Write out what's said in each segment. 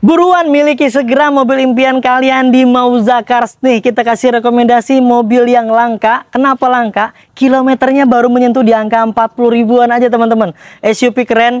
Buruan miliki segera mobil impian kalian di Mauza Cars nih. Kita kasih rekomendasi mobil yang langka. Kenapa langka? Kilometernya baru menyentuh di angka 40 ribuan aja teman-teman. SUV keren,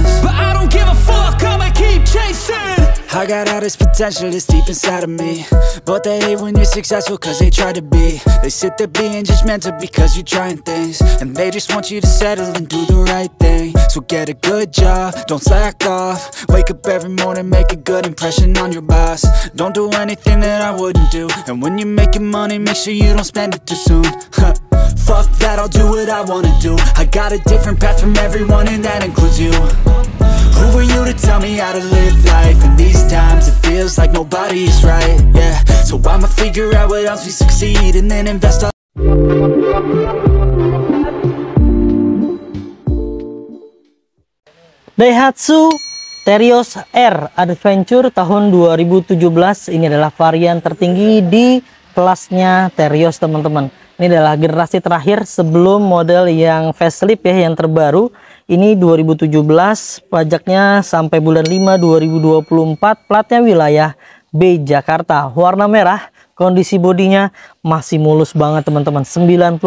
I got all this potential that's deep inside of me But they hate when you're successful cause they try to be They sit there being judgmental because you're trying things And they just want you to settle and do the right thing So get a good job, don't slack off Wake up every morning, make a good impression on your boss Don't do anything that I wouldn't do And when you're making money, make sure you don't spend it too soon Fuck that, I'll do what I wanna do I got a different path from everyone and that includes you Who are you? me how to live life And these times it feels like nobody's right, yeah So I'ma figure out what else we succeed And then invest all Daihatsu Terios R Adventure tahun 2017 ini adalah varian tertinggi di kelasnya Terios teman-teman. Ini adalah generasi terakhir sebelum model yang facelift ya yang terbaru ini 2017, pajaknya sampai bulan 5 2024, platnya wilayah B Jakarta, warna merah. Kondisi bodinya masih mulus banget teman-teman, 90%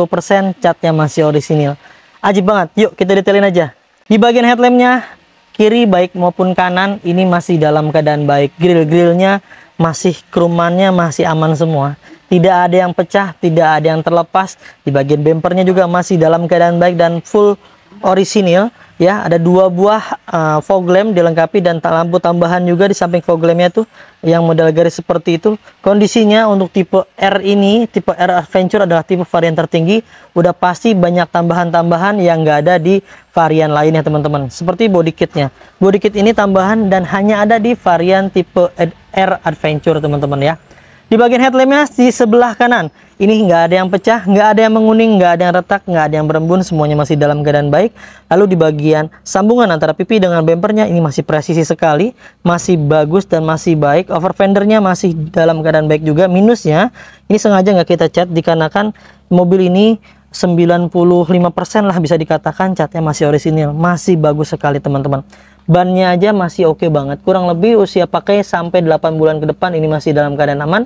catnya masih orisinil. Ajib banget, yuk kita detailin aja. Di bagian headlampnya, kiri baik maupun kanan ini masih dalam keadaan baik. Grill-grillnya masih kerumannya masih aman semua. Tidak ada yang pecah, tidak ada yang terlepas. Di bagian bempernya juga masih dalam keadaan baik dan full orisinil ya ada dua buah uh, fog lamp dilengkapi dan tak lampu tambahan juga di samping fog lampnya tuh yang model garis seperti itu kondisinya untuk tipe R ini tipe R Adventure adalah tipe varian tertinggi udah pasti banyak tambahan-tambahan yang nggak ada di varian lainnya teman-teman seperti body kitnya body kit ini tambahan dan hanya ada di varian tipe R Adventure teman-teman ya di bagian headlampnya di sebelah kanan, ini nggak ada yang pecah, nggak ada yang menguning, nggak ada yang retak, nggak ada yang berembun, semuanya masih dalam keadaan baik. Lalu di bagian sambungan antara pipi dengan bempernya ini masih presisi sekali, masih bagus dan masih baik. Over fendernya masih dalam keadaan baik juga. Minusnya, ini sengaja nggak kita cat dikarenakan mobil ini 95% lah bisa dikatakan catnya masih orisinil, masih bagus sekali teman-teman bannya aja masih oke okay banget kurang lebih usia pakai sampai 8 bulan ke depan ini masih dalam keadaan aman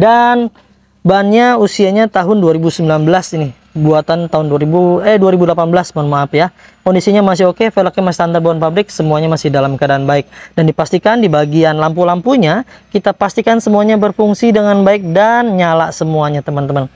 dan bannya usianya tahun 2019 ini buatan tahun 2000 eh 2018 mohon maaf ya kondisinya masih oke okay, velgnya masih standar bawaan pabrik semuanya masih dalam keadaan baik dan dipastikan di bagian lampu-lampunya kita pastikan semuanya berfungsi dengan baik dan nyala semuanya teman-teman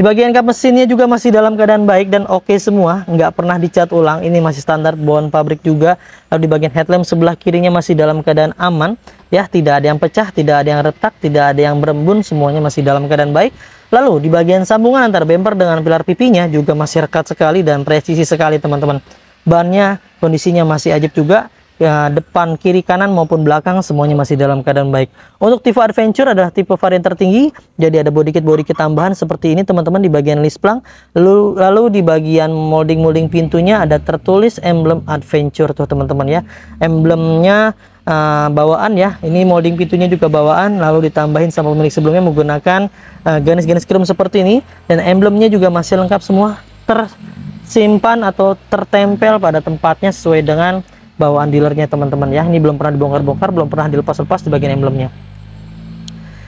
di bagian kap mesinnya juga masih dalam keadaan baik dan oke okay semua, nggak pernah dicat ulang. Ini masih standar bawaan pabrik juga. Lalu di bagian headlamp sebelah kirinya masih dalam keadaan aman, ya tidak ada yang pecah, tidak ada yang retak, tidak ada yang berembun, semuanya masih dalam keadaan baik. Lalu di bagian sambungan antar bumper dengan pilar pipinya juga masih rekat sekali dan presisi sekali teman-teman. Bannya kondisinya masih ajib juga ya depan, kiri, kanan maupun belakang semuanya masih dalam keadaan baik. Untuk tipe Adventure adalah tipe varian tertinggi, jadi ada body kit body kit tambahan seperti ini teman-teman di bagian list plank. Lalu, lalu di bagian molding-molding pintunya ada tertulis emblem Adventure tuh teman-teman ya. Emblemnya uh, bawaan ya. Ini molding pintunya juga bawaan lalu ditambahin sama pemilik sebelumnya menggunakan uh, garis-garis krim seperti ini dan emblemnya juga masih lengkap semua tersimpan atau tertempel pada tempatnya sesuai dengan bawaan dealernya teman-teman ya ini belum pernah dibongkar-bongkar belum pernah dilepas-lepas di bagian emblemnya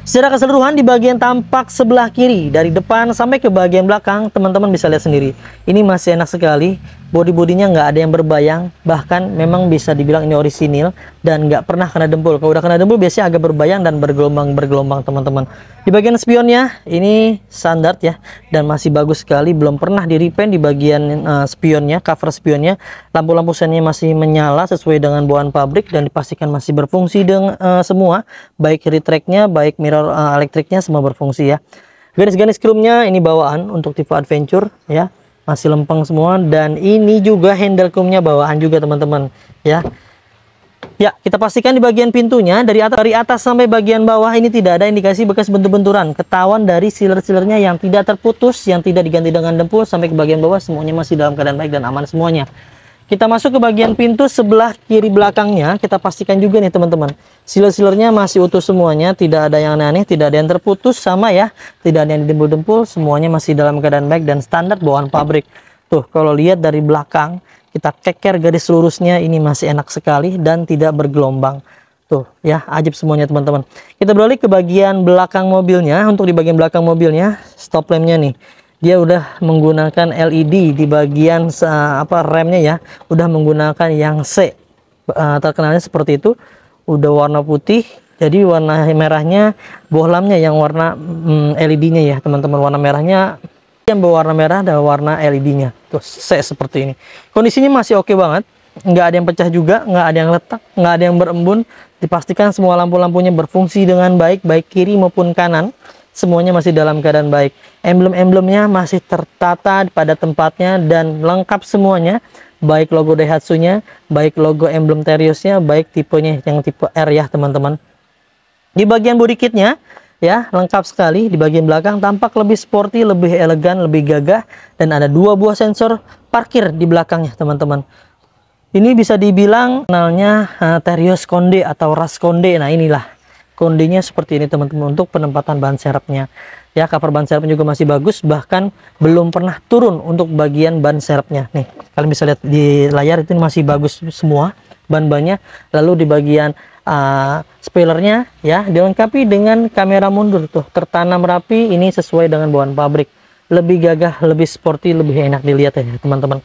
Secara keseluruhan di bagian tampak sebelah kiri dari depan sampai ke bagian belakang teman-teman bisa lihat sendiri. Ini masih enak sekali. Body-bodinya nggak ada yang berbayang. Bahkan memang bisa dibilang ini orisinil dan nggak pernah kena dempul. Kalau udah kena dempul biasanya agak berbayang dan bergelombang-bergelombang teman-teman. Di bagian spionnya ini standar ya dan masih bagus sekali. Belum pernah diripen di bagian uh, spionnya, cover spionnya. Lampu-lampu senya masih menyala sesuai dengan bawaan pabrik dan dipastikan masih berfungsi dengan uh, eh, semua. Baik retracknya, baik mirror mirror uh, elektriknya semua berfungsi ya garis-garis krumnya ini bawaan untuk tipe adventure ya masih lempeng semua dan ini juga handle krumnya bawaan juga teman-teman ya Ya, kita pastikan di bagian pintunya dari atas, dari atas sampai bagian bawah ini tidak ada indikasi bekas bentur-benturan. Ketahuan dari sealer-sealernya yang tidak terputus, yang tidak diganti dengan dempul sampai ke bagian bawah semuanya masih dalam keadaan baik dan aman semuanya. Kita masuk ke bagian pintu sebelah kiri belakangnya. Kita pastikan juga nih teman-teman. Siler-silernya masih utuh semuanya. Tidak ada yang aneh-aneh. Tidak ada yang terputus. Sama ya. Tidak ada yang didempul-dempul. Semuanya masih dalam keadaan baik dan standar bawaan pabrik. Tuh kalau lihat dari belakang. Kita keker garis lurusnya. Ini masih enak sekali. Dan tidak bergelombang. Tuh ya ajib semuanya teman-teman. Kita beralih ke bagian belakang mobilnya. Untuk di bagian belakang mobilnya. Stop lampnya nih dia udah menggunakan LED di bagian uh, apa remnya ya udah menggunakan yang C uh, terkenalnya seperti itu udah warna putih jadi warna merahnya bohlamnya yang warna mm, LED-nya ya teman-teman warna merahnya yang berwarna merah dan warna LED-nya tuh C seperti ini kondisinya masih oke okay banget nggak ada yang pecah juga nggak ada yang retak nggak ada yang berembun dipastikan semua lampu-lampunya berfungsi dengan baik baik kiri maupun kanan semuanya masih dalam keadaan baik. Emblem-emblemnya masih tertata pada tempatnya dan lengkap semuanya, baik logo Daihatsu-nya, baik logo emblem Terios-nya, baik tipenya yang tipe R ya, teman-teman. Di bagian body kit-nya, ya, lengkap sekali. Di bagian belakang tampak lebih sporty, lebih elegan, lebih gagah dan ada dua buah sensor parkir di belakangnya, teman-teman. Ini bisa dibilang kenalnya uh, Terios Konde atau Ras Konde. Nah, inilah kondinya seperti ini teman-teman untuk penempatan ban serepnya ya cover ban serep juga masih bagus bahkan belum pernah turun untuk bagian ban serepnya nih kalian bisa lihat di layar itu masih bagus semua ban-bannya lalu di bagian uh, spoilernya ya dilengkapi dengan kamera mundur tuh tertanam rapi ini sesuai dengan bawaan pabrik lebih gagah lebih sporty lebih enak dilihat ya teman-teman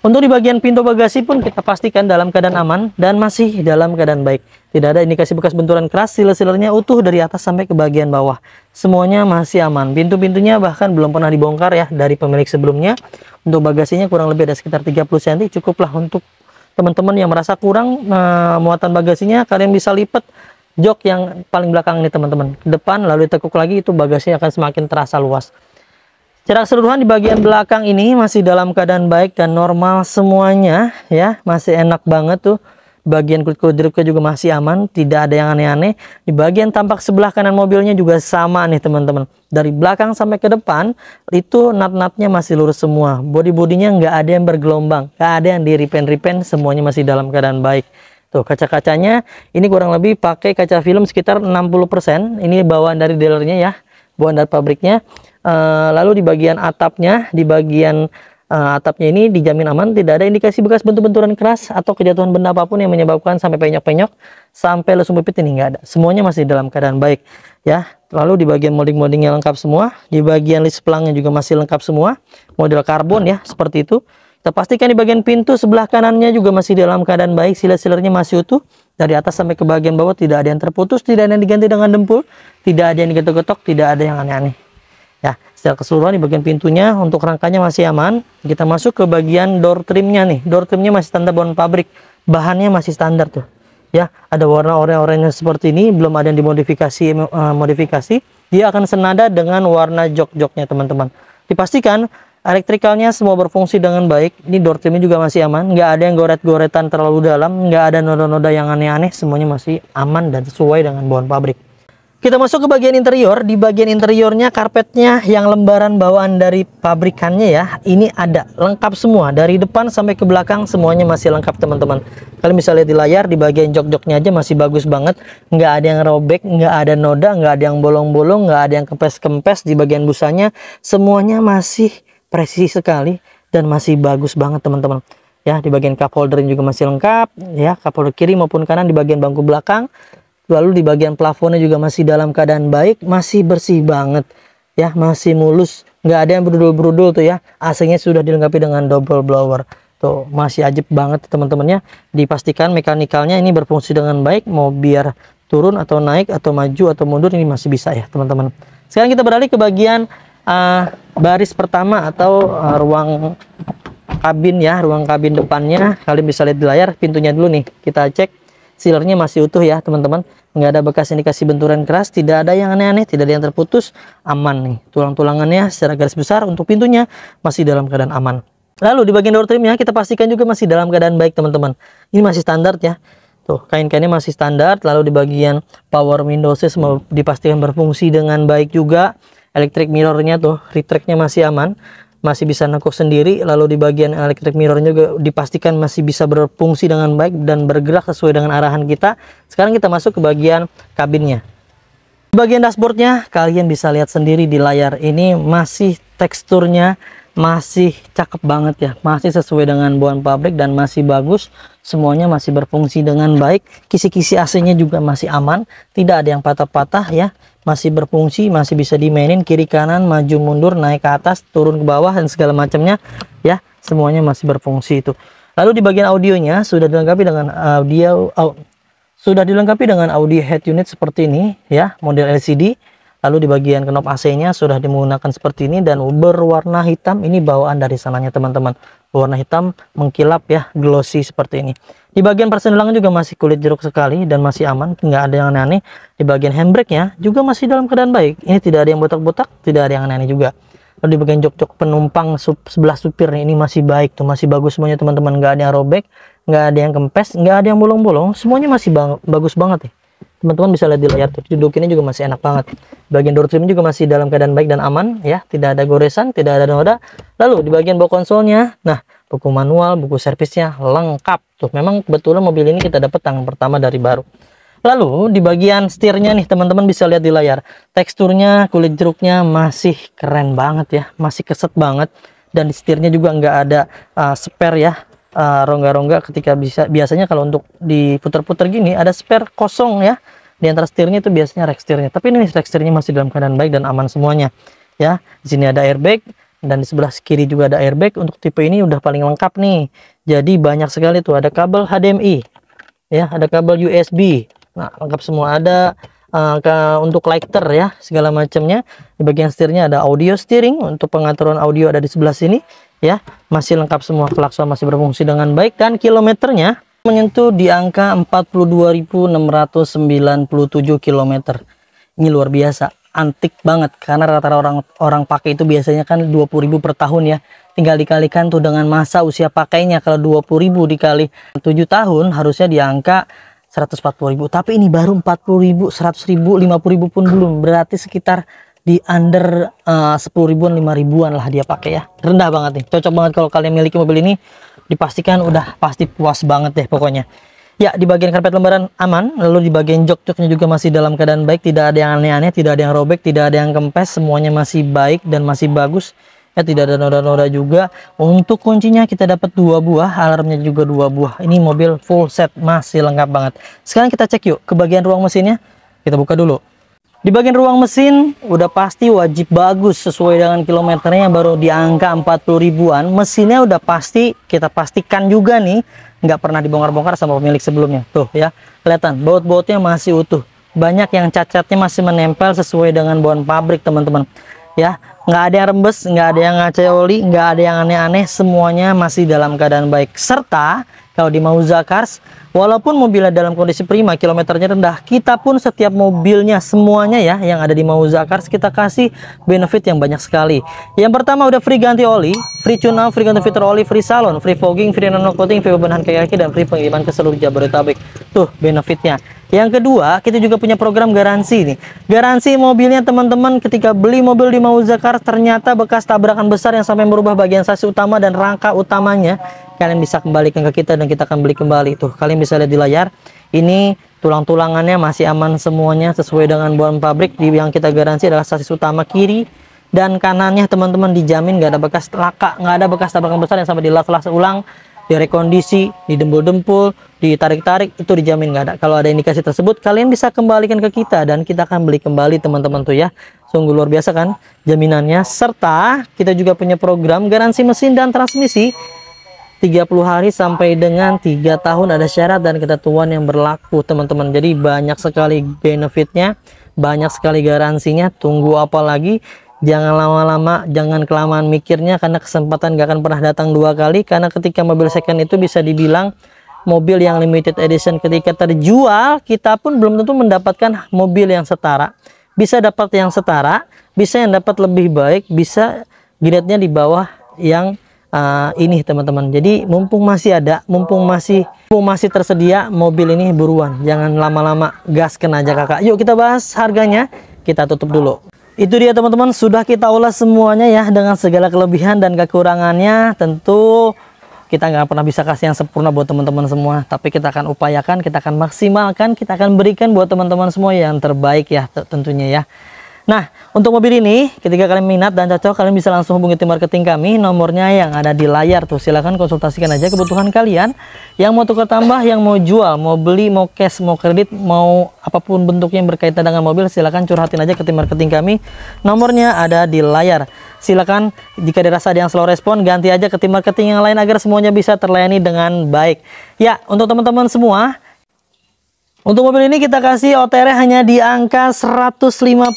untuk di bagian pintu bagasi pun kita pastikan dalam keadaan aman dan masih dalam keadaan baik. Tidak ada indikasi bekas benturan keras, siler-silernya utuh dari atas sampai ke bagian bawah. Semuanya masih aman. Pintu-pintunya bahkan belum pernah dibongkar ya dari pemilik sebelumnya. Untuk bagasinya kurang lebih ada sekitar 30 cm, cukuplah untuk teman-teman yang merasa kurang uh, muatan bagasinya, kalian bisa lipat jok yang paling belakang ini teman-teman. depan lalu ditekuk lagi itu bagasinya akan semakin terasa luas. Secara keseluruhan di bagian belakang ini masih dalam keadaan baik dan normal semuanya ya. Masih enak banget tuh. Bagian kulit kulit juga masih aman, tidak ada yang aneh-aneh. Di bagian tampak sebelah kanan mobilnya juga sama nih teman-teman. Dari belakang sampai ke depan itu nat-natnya masih lurus semua. Body-bodinya nggak ada yang bergelombang, nggak ada yang di repen semuanya masih dalam keadaan baik. Tuh kaca-kacanya ini kurang lebih pakai kaca film sekitar 60%. Ini bawaan dari dealernya ya, bawaan dari pabriknya. Eh, lalu di bagian atapnya, di bagian uh, atapnya ini dijamin aman, tidak ada indikasi bekas bentur-benturan keras atau kejatuhan benda apapun yang menyebabkan sampai penyok-penyok, sampai lesung pipit ini enggak ada. Semuanya masih dalam keadaan baik, ya. Lalu di bagian molding-moldingnya lengkap semua, di bagian list pelangnya juga masih lengkap semua, model karbon ya, seperti itu. Kita pastikan di bagian pintu sebelah kanannya juga masih dalam keadaan baik, siler-silernya masih utuh. Dari atas sampai ke bagian bawah tidak ada yang terputus, tidak ada yang diganti dengan dempul, tidak ada yang digetok-getok, tidak ada yang aneh-aneh secara keseluruhan di bagian pintunya untuk rangkanya masih aman kita masuk ke bagian door trimnya nih door trimnya masih standar bahan pabrik bahannya masih standar tuh ya ada warna oranye-oranye seperti ini belum ada yang dimodifikasi uh, modifikasi dia akan senada dengan warna jok-joknya teman-teman dipastikan elektrikalnya semua berfungsi dengan baik ini door trimnya juga masih aman nggak ada yang goret-goretan terlalu dalam nggak ada noda-noda yang aneh-aneh semuanya masih aman dan sesuai dengan bahan pabrik kita masuk ke bagian interior. Di bagian interiornya karpetnya yang lembaran bawaan dari pabrikannya ya. Ini ada lengkap semua dari depan sampai ke belakang semuanya masih lengkap teman-teman. Kalian bisa lihat di layar di bagian jok-joknya aja masih bagus banget. Nggak ada yang robek, nggak ada noda, nggak ada yang bolong-bolong, nggak ada yang kempes-kempes di bagian busanya. Semuanya masih presisi sekali dan masih bagus banget teman-teman. Ya di bagian cup holder juga masih lengkap ya cup holder kiri maupun kanan di bagian bangku belakang Lalu di bagian plafonnya juga masih dalam keadaan baik, masih bersih banget. Ya, masih mulus. Nggak ada yang berudul-berudul tuh ya. AC-nya sudah dilengkapi dengan double blower. Tuh, masih ajib banget teman-temannya. Dipastikan mekanikalnya ini berfungsi dengan baik. Mau biar turun atau naik atau maju atau mundur ini masih bisa ya teman-teman. Sekarang kita beralih ke bagian uh, baris pertama atau uh, ruang kabin ya. Ruang kabin depannya. Kalian bisa lihat di layar pintunya dulu nih. Kita cek sealernya masih utuh ya teman-teman nggak ada bekas indikasi benturan keras tidak ada yang aneh-aneh tidak ada yang terputus aman nih tulang-tulangannya secara garis besar untuk pintunya masih dalam keadaan aman lalu di bagian door trimnya kita pastikan juga masih dalam keadaan baik teman-teman ini masih standar ya Tuh, kain-kainnya masih standar, lalu di bagian power windowsnya dipastikan berfungsi dengan baik juga. Elektrik mirrornya tuh, retracknya masih aman masih bisa nekuk sendiri lalu di bagian electric mirror juga dipastikan masih bisa berfungsi dengan baik dan bergerak sesuai dengan arahan kita sekarang kita masuk ke bagian kabinnya di bagian dashboardnya kalian bisa lihat sendiri di layar ini masih teksturnya masih cakep banget ya masih sesuai dengan bahan pabrik dan masih bagus semuanya masih berfungsi dengan baik kisi-kisi AC nya juga masih aman tidak ada yang patah-patah ya masih berfungsi masih bisa dimainin kiri kanan maju mundur naik ke atas turun ke bawah dan segala macamnya ya semuanya masih berfungsi itu lalu di bagian audionya sudah dilengkapi dengan audio au, sudah dilengkapi dengan audio head unit seperti ini ya model LCD lalu di bagian knob AC-nya sudah dimenggunakan seperti ini dan berwarna hitam ini bawaan dari sananya teman-teman berwarna hitam mengkilap ya glossy seperti ini di bagian persendilangan juga masih kulit jeruk sekali dan masih aman nggak ada yang aneh-aneh di bagian handbrake-nya juga masih dalam keadaan baik ini tidak ada yang botak-botak tidak ada yang aneh-aneh juga lalu di bagian jok-jok penumpang sub, sebelah supir ini masih baik tuh masih bagus semuanya teman-teman nggak ada yang robek nggak ada yang kempes nggak ada yang bolong-bolong semuanya masih bagus banget ya teman-teman bisa lihat di layar tuh duduk ini juga masih enak banget bagian door trim juga masih dalam keadaan baik dan aman ya tidak ada goresan tidak ada noda lalu di bagian bawah konsolnya nah buku manual buku servisnya lengkap tuh memang kebetulan mobil ini kita dapat tangan pertama dari baru Lalu di bagian setirnya nih teman-teman bisa lihat di layar teksturnya kulit jeruknya masih keren banget ya masih keset banget dan di setirnya juga nggak ada uh, spare ya Eh, rongga-rongga uh, ketika bisa biasanya kalau untuk diputar puter gini ada spare kosong ya di antara setirnya itu biasanya rack setirnya tapi ini rack setirnya masih dalam keadaan baik dan aman semuanya ya di sini ada airbag dan di sebelah kiri juga ada airbag untuk tipe ini udah paling lengkap nih jadi banyak sekali tuh ada kabel HDMI ya ada kabel USB nah lengkap semua ada uh, eh, ke, untuk lighter ya segala macamnya di bagian setirnya ada audio steering untuk pengaturan audio ada di sebelah sini ya masih lengkap semua klakson masih berfungsi dengan baik dan kilometernya menyentuh di angka 42.697 km ini luar biasa antik banget karena rata-rata orang orang pakai itu biasanya kan 20.000 per tahun ya tinggal dikalikan tuh dengan masa usia pakainya kalau 20.000 dikali 7 tahun harusnya di angka 140.000 tapi ini baru 40.000 100.000 50.000 pun belum berarti sekitar di under eh, sepuluh ribuan lima ribuan lah dia pakai ya rendah banget nih cocok banget kalau kalian miliki mobil ini dipastikan udah pasti puas banget deh pokoknya ya di bagian karpet lembaran aman lalu di bagian jok joknya juga masih dalam keadaan baik tidak ada yang aneh-aneh tidak ada yang robek tidak ada yang kempes semuanya masih baik dan masih bagus ya tidak ada noda-noda juga untuk kuncinya kita dapat dua buah alarmnya juga dua buah ini mobil full set masih lengkap banget sekarang kita cek yuk ke bagian ruang mesinnya kita buka dulu di bagian ruang mesin udah pasti wajib bagus sesuai dengan kilometernya baru di angka 40 ribuan. Mesinnya udah pasti kita pastikan juga nih nggak pernah dibongkar-bongkar sama pemilik sebelumnya. Tuh ya, kelihatan baut-bautnya masih utuh. Banyak yang cacatnya masih menempel sesuai dengan bahan pabrik teman-teman. Ya, nggak ada yang rembes, nggak ada yang oli, nggak ada yang aneh-aneh, semuanya masih dalam keadaan baik. Serta atau di Mauza Cars walaupun mobilnya dalam kondisi prima kilometernya rendah kita pun setiap mobilnya semuanya ya yang ada di Mauza Cars kita kasih benefit yang banyak sekali yang pertama udah free ganti oli free tune free ganti fitur oli free salon free fogging free nano coating free benahan kaki dan free pengiriman ke seluruh Jabodetabek tuh benefitnya yang kedua, kita juga punya program garansi nih. Garansi mobilnya teman-teman ketika beli mobil di Mauzakar ternyata bekas tabrakan besar yang sampai merubah bagian sasis utama dan rangka utamanya, kalian bisa kembalikan ke kita dan kita akan beli kembali. Tuh, kalian bisa lihat di layar. Ini tulang-tulangannya masih aman semuanya sesuai dengan bahan pabrik di yang kita garansi adalah sasis utama kiri dan kanannya teman-teman dijamin nggak ada bekas laka nggak ada bekas tabrakan besar yang sampai dilas-las ulang di rekondisi, didempul-dempul, ditarik-tarik, itu dijamin nggak ada. Kalau ada indikasi tersebut, kalian bisa kembalikan ke kita dan kita akan beli kembali teman-teman tuh ya. Sungguh luar biasa kan jaminannya. Serta kita juga punya program garansi mesin dan transmisi 30 hari sampai dengan 3 tahun ada syarat dan ketentuan yang berlaku teman-teman. Jadi banyak sekali benefitnya, banyak sekali garansinya. Tunggu apa lagi? jangan lama-lama jangan kelamaan mikirnya karena kesempatan gak akan pernah datang dua kali karena ketika mobil second itu bisa dibilang mobil yang limited edition ketika terjual kita pun belum tentu mendapatkan mobil yang setara bisa dapat yang setara bisa yang dapat lebih baik bisa grade di bawah yang uh, ini teman-teman jadi mumpung masih ada mumpung masih mumpung masih tersedia mobil ini buruan jangan lama-lama gas kena aja kakak yuk kita bahas harganya kita tutup dulu itu dia teman-teman, sudah kita ulas semuanya ya dengan segala kelebihan dan kekurangannya. Tentu kita nggak pernah bisa kasih yang sempurna buat teman-teman semua. Tapi kita akan upayakan, kita akan maksimalkan, kita akan berikan buat teman-teman semua yang terbaik ya tentunya ya. Nah, untuk mobil ini, ketika kalian minat dan cocok, kalian bisa langsung hubungi tim marketing kami. Nomornya yang ada di layar tuh. Silahkan konsultasikan aja kebutuhan kalian. Yang mau tukar tambah, yang mau jual, mau beli, mau cash, mau kredit, mau apapun bentuknya yang berkaitan dengan mobil, silahkan curhatin aja ke tim marketing kami. Nomornya ada di layar. Silahkan, jika dirasa ada yang slow respon, ganti aja ke tim marketing yang lain agar semuanya bisa terlayani dengan baik. Ya, untuk teman-teman semua, untuk mobil ini kita kasih OTR hanya di angka 158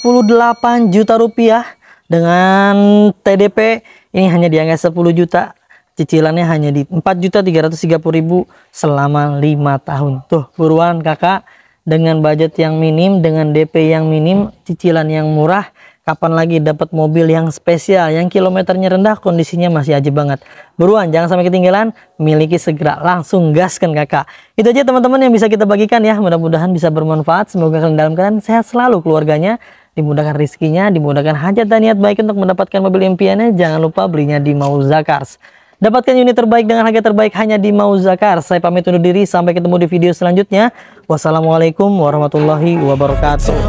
juta rupiah dengan TDP ini hanya di angka 10 juta cicilannya hanya di 4 juta 330 ribu selama 5 tahun tuh buruan kakak dengan budget yang minim dengan DP yang minim cicilan yang murah Kapan lagi dapat mobil yang spesial, yang kilometernya rendah, kondisinya masih aja banget. Buruan, jangan sampai ketinggalan, miliki segera, langsung gaskan kakak. Itu aja teman-teman yang bisa kita bagikan ya, mudah-mudahan bisa bermanfaat. Semoga kalian dalam keadaan sehat selalu keluarganya, dimudahkan rizkinya, dimudahkan hajat dan niat baik untuk mendapatkan mobil impiannya. Jangan lupa belinya di Mau Zakars. Dapatkan unit terbaik dengan harga terbaik hanya di Mauzakar. Saya pamit undur diri, sampai ketemu di video selanjutnya. Wassalamualaikum warahmatullahi wabarakatuh.